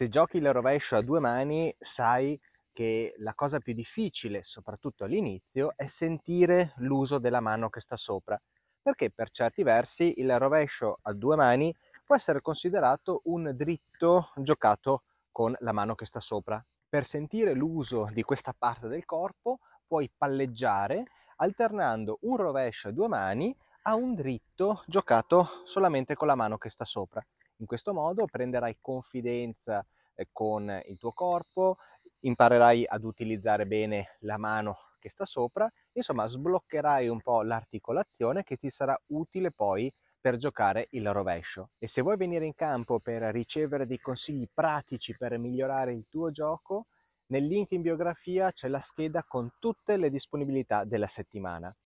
se giochi il rovescio a due mani, sai che la cosa più difficile, soprattutto all'inizio, è sentire l'uso della mano che sta sopra, perché per certi versi il rovescio a due mani può essere considerato un dritto giocato con la mano che sta sopra. Per sentire l'uso di questa parte del corpo puoi palleggiare alternando un rovescio a due mani a un dritto giocato solamente con la mano che sta sopra. In questo modo prenderai confidenza eh, con il tuo corpo, imparerai ad utilizzare bene la mano che sta sopra, insomma sbloccherai un po' l'articolazione che ti sarà utile poi per giocare il rovescio. E se vuoi venire in campo per ricevere dei consigli pratici per migliorare il tuo gioco, nel link in biografia c'è la scheda con tutte le disponibilità della settimana.